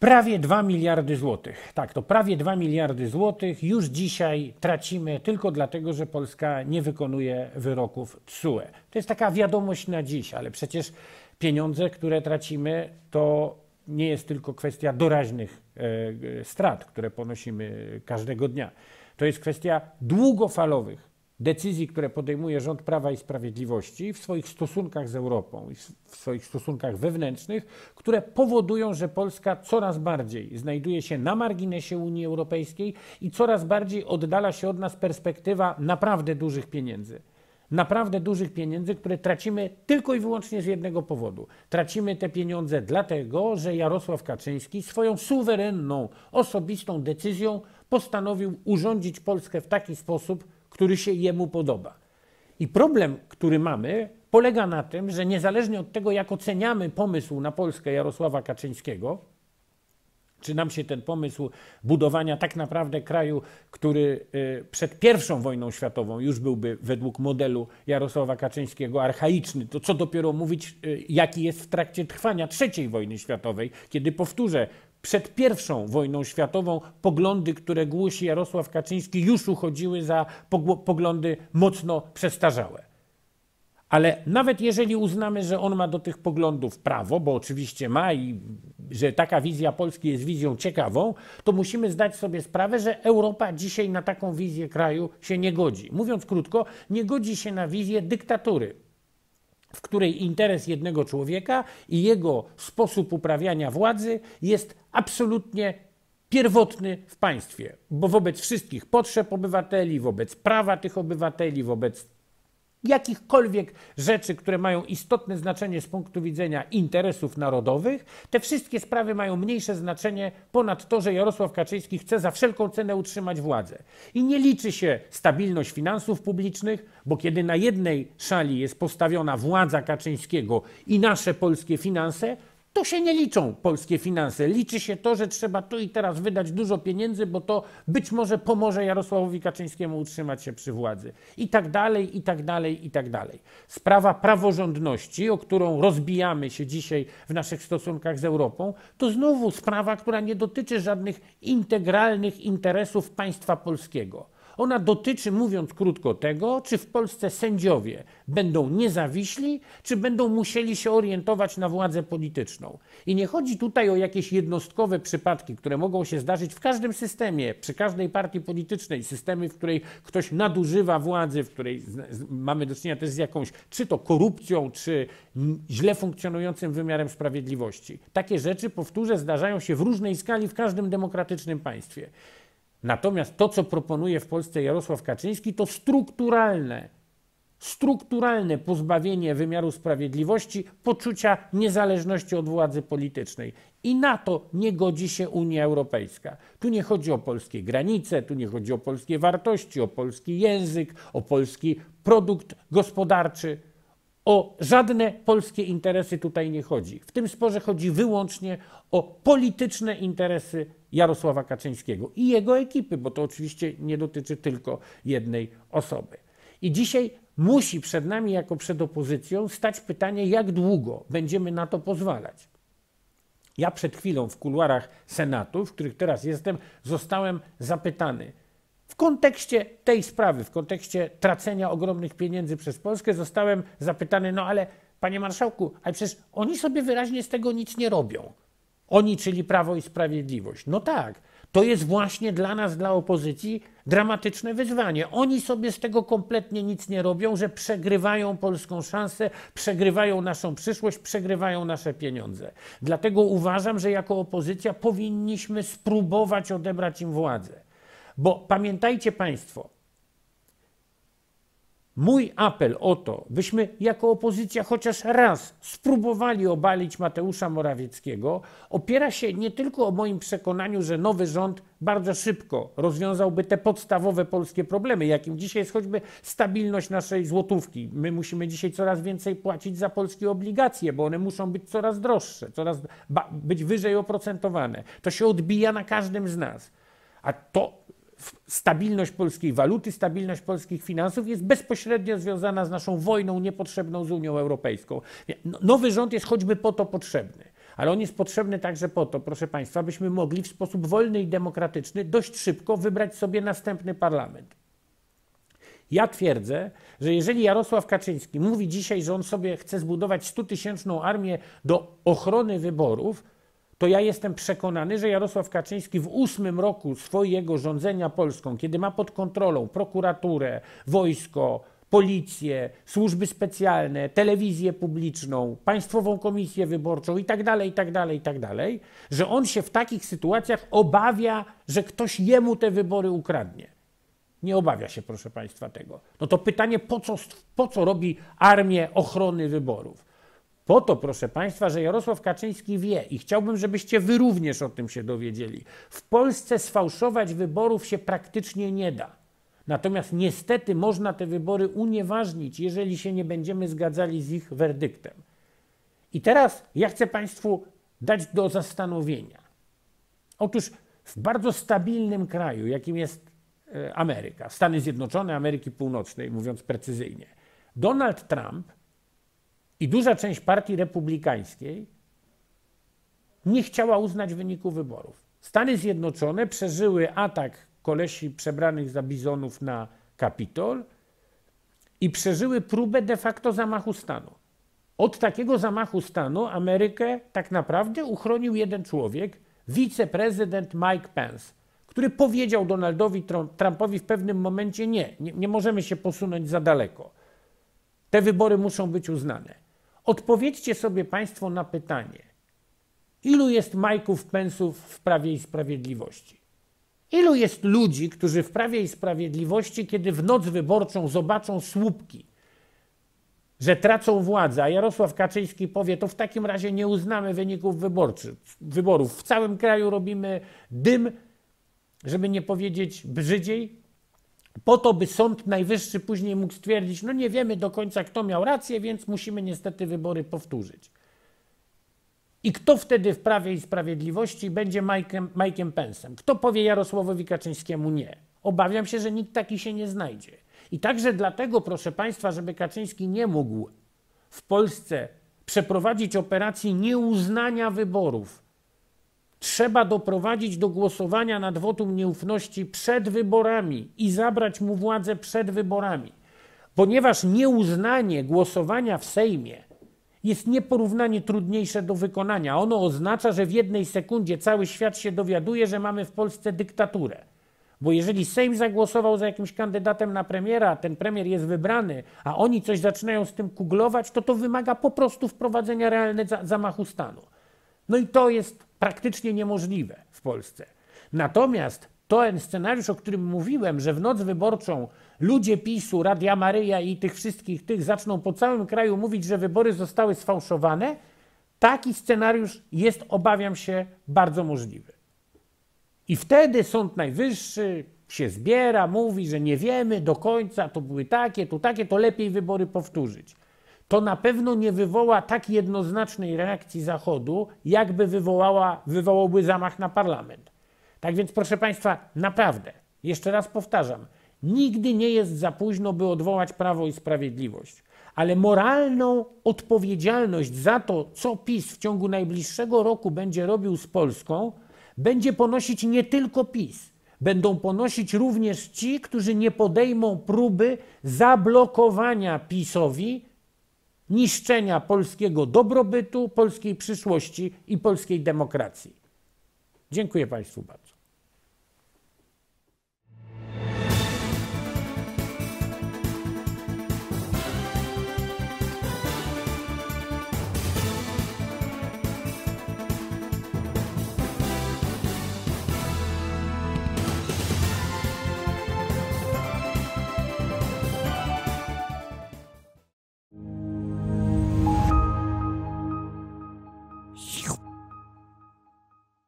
Prawie 2 miliardy złotych. Tak, to prawie 2 miliardy złotych już dzisiaj tracimy tylko dlatego, że Polska nie wykonuje wyroków TSUE. To jest taka wiadomość na dziś, ale przecież pieniądze, które tracimy, to nie jest tylko kwestia doraźnych e, e, strat, które ponosimy każdego dnia. To jest kwestia długofalowych decyzji, które podejmuje rząd Prawa i Sprawiedliwości w swoich stosunkach z Europą i w swoich stosunkach wewnętrznych, które powodują, że Polska coraz bardziej znajduje się na marginesie Unii Europejskiej i coraz bardziej oddala się od nas perspektywa naprawdę dużych pieniędzy naprawdę dużych pieniędzy, które tracimy tylko i wyłącznie z jednego powodu. Tracimy te pieniądze dlatego, że Jarosław Kaczyński swoją suwerenną, osobistą decyzją postanowił urządzić Polskę w taki sposób, który się jemu podoba. I problem, który mamy, polega na tym, że niezależnie od tego, jak oceniamy pomysł na Polskę Jarosława Kaczyńskiego, czy nam się ten pomysł budowania tak naprawdę kraju, który y, przed pierwszą wojną światową już byłby według modelu Jarosława Kaczyńskiego archaiczny, to co dopiero mówić, y, jaki jest w trakcie trwania trzeciej wojny światowej, kiedy powtórzę, przed I wojną światową poglądy, które głosi Jarosław Kaczyński, już uchodziły za poglądy mocno przestarzałe. Ale nawet jeżeli uznamy, że on ma do tych poglądów prawo, bo oczywiście ma i że taka wizja Polski jest wizją ciekawą, to musimy zdać sobie sprawę, że Europa dzisiaj na taką wizję kraju się nie godzi. Mówiąc krótko, nie godzi się na wizję dyktatury w której interes jednego człowieka i jego sposób uprawiania władzy jest absolutnie pierwotny w państwie, bo wobec wszystkich potrzeb obywateli, wobec prawa tych obywateli, wobec jakichkolwiek rzeczy, które mają istotne znaczenie z punktu widzenia interesów narodowych, te wszystkie sprawy mają mniejsze znaczenie ponad to, że Jarosław Kaczyński chce za wszelką cenę utrzymać władzę. I nie liczy się stabilność finansów publicznych, bo kiedy na jednej szali jest postawiona władza Kaczyńskiego i nasze polskie finanse, to się nie liczą polskie finanse. Liczy się to, że trzeba tu i teraz wydać dużo pieniędzy, bo to być może pomoże Jarosławowi Kaczyńskiemu utrzymać się przy władzy. I tak dalej, i tak dalej, i tak dalej. Sprawa praworządności, o którą rozbijamy się dzisiaj w naszych stosunkach z Europą, to znowu sprawa, która nie dotyczy żadnych integralnych interesów państwa polskiego. Ona dotyczy, mówiąc krótko, tego, czy w Polsce sędziowie będą niezawiśli, czy będą musieli się orientować na władzę polityczną. I nie chodzi tutaj o jakieś jednostkowe przypadki, które mogą się zdarzyć w każdym systemie, przy każdej partii politycznej, systemy, w której ktoś nadużywa władzy, w której mamy do czynienia też z jakąś czy to korupcją, czy źle funkcjonującym wymiarem sprawiedliwości. Takie rzeczy, powtórzę, zdarzają się w różnej skali w każdym demokratycznym państwie. Natomiast to, co proponuje w Polsce Jarosław Kaczyński, to strukturalne, strukturalne pozbawienie wymiaru sprawiedliwości poczucia niezależności od władzy politycznej. I na to nie godzi się Unia Europejska. Tu nie chodzi o polskie granice, tu nie chodzi o polskie wartości, o polski język, o polski produkt gospodarczy. O żadne polskie interesy tutaj nie chodzi. W tym sporze chodzi wyłącznie o polityczne interesy Jarosława Kaczyńskiego i jego ekipy, bo to oczywiście nie dotyczy tylko jednej osoby. I dzisiaj musi przed nami, jako przed opozycją, stać pytanie, jak długo będziemy na to pozwalać. Ja przed chwilą w kuluarach Senatu, w których teraz jestem, zostałem zapytany, w kontekście tej sprawy, w kontekście tracenia ogromnych pieniędzy przez Polskę, zostałem zapytany: No ale, panie marszałku, ale przecież oni sobie wyraźnie z tego nic nie robią. Oni, czyli Prawo i Sprawiedliwość. No tak, to jest właśnie dla nas, dla opozycji, dramatyczne wyzwanie. Oni sobie z tego kompletnie nic nie robią, że przegrywają polską szansę, przegrywają naszą przyszłość, przegrywają nasze pieniądze. Dlatego uważam, że jako opozycja powinniśmy spróbować odebrać im władzę. Bo pamiętajcie Państwo, Mój apel o to, byśmy jako opozycja chociaż raz spróbowali obalić Mateusza Morawieckiego, opiera się nie tylko o moim przekonaniu, że nowy rząd bardzo szybko rozwiązałby te podstawowe polskie problemy, jakim dzisiaj jest choćby stabilność naszej złotówki. My musimy dzisiaj coraz więcej płacić za polskie obligacje, bo one muszą być coraz droższe, coraz być wyżej oprocentowane. To się odbija na każdym z nas. A to stabilność polskiej waluty, stabilność polskich finansów jest bezpośrednio związana z naszą wojną niepotrzebną z Unią Europejską. No, nowy rząd jest choćby po to potrzebny. Ale on jest potrzebny także po to, proszę Państwa, byśmy mogli w sposób wolny i demokratyczny dość szybko wybrać sobie następny parlament. Ja twierdzę, że jeżeli Jarosław Kaczyński mówi dzisiaj, że on sobie chce zbudować 100-tysięczną armię do ochrony wyborów, to ja jestem przekonany, że Jarosław Kaczyński w ósmym roku swojego rządzenia Polską, kiedy ma pod kontrolą prokuraturę, wojsko, policję, służby specjalne, telewizję publiczną, Państwową Komisję Wyborczą tak i tak dalej, i tak dalej, że on się w takich sytuacjach obawia, że ktoś jemu te wybory ukradnie. Nie obawia się, proszę Państwa, tego. No to pytanie, po co, po co robi armię ochrony wyborów? Po to, proszę Państwa, że Jarosław Kaczyński wie i chciałbym, żebyście Wy również o tym się dowiedzieli. W Polsce sfałszować wyborów się praktycznie nie da. Natomiast niestety można te wybory unieważnić, jeżeli się nie będziemy zgadzali z ich werdyktem. I teraz ja chcę Państwu dać do zastanowienia. Otóż w bardzo stabilnym kraju, jakim jest e, Ameryka, Stany Zjednoczone Ameryki Północnej, mówiąc precyzyjnie, Donald Trump i duża część partii republikańskiej nie chciała uznać wyniku wyborów. Stany Zjednoczone przeżyły atak kolesi przebranych za bizonów na Kapitol i przeżyły próbę de facto zamachu stanu. Od takiego zamachu stanu Amerykę tak naprawdę uchronił jeden człowiek, wiceprezydent Mike Pence, który powiedział Donaldowi Trumpowi w pewnym momencie nie, nie, nie możemy się posunąć za daleko. Te wybory muszą być uznane. Odpowiedzcie sobie Państwo na pytanie, ilu jest Majków Pensów w Prawie i Sprawiedliwości? Ilu jest ludzi, którzy w Prawie i Sprawiedliwości, kiedy w noc wyborczą zobaczą słupki, że tracą władzę, a Jarosław Kaczyński powie, to w takim razie nie uznamy wyników wyborczych, wyborów. W całym kraju robimy dym, żeby nie powiedzieć brzydziej, po to, by Sąd Najwyższy później mógł stwierdzić, no nie wiemy do końca, kto miał rację, więc musimy niestety wybory powtórzyć. I kto wtedy w Prawie i Sprawiedliwości będzie Majkiem Pensem? Kto powie Jarosławowi Kaczyńskiemu nie? Obawiam się, że nikt taki się nie znajdzie. I także dlatego, proszę Państwa, żeby Kaczyński nie mógł w Polsce przeprowadzić operacji nieuznania wyborów Trzeba doprowadzić do głosowania nad wotum nieufności przed wyborami i zabrać mu władzę przed wyborami, ponieważ nieuznanie głosowania w Sejmie jest nieporównanie trudniejsze do wykonania. Ono oznacza, że w jednej sekundzie cały świat się dowiaduje, że mamy w Polsce dyktaturę. Bo jeżeli Sejm zagłosował za jakimś kandydatem na premiera, ten premier jest wybrany, a oni coś zaczynają z tym kuglować, to to wymaga po prostu wprowadzenia realnego zamachu stanu. No i to jest praktycznie niemożliwe w Polsce. Natomiast ten scenariusz, o którym mówiłem, że w noc wyborczą ludzie PiSu, Radia Maryja i tych wszystkich tych zaczną po całym kraju mówić, że wybory zostały sfałszowane, taki scenariusz jest, obawiam się, bardzo możliwy. I wtedy Sąd Najwyższy się zbiera, mówi, że nie wiemy do końca, to były takie, to takie, to lepiej wybory powtórzyć to na pewno nie wywoła tak jednoznacznej reakcji Zachodu, jakby wywołała, wywołałby zamach na parlament. Tak więc, proszę Państwa, naprawdę, jeszcze raz powtarzam, nigdy nie jest za późno, by odwołać prawo i sprawiedliwość, ale moralną odpowiedzialność za to, co PiS w ciągu najbliższego roku będzie robił z Polską, będzie ponosić nie tylko PiS. Będą ponosić również ci, którzy nie podejmą próby zablokowania PiSowi niszczenia polskiego dobrobytu, polskiej przyszłości i polskiej demokracji. Dziękuję Państwu bardzo.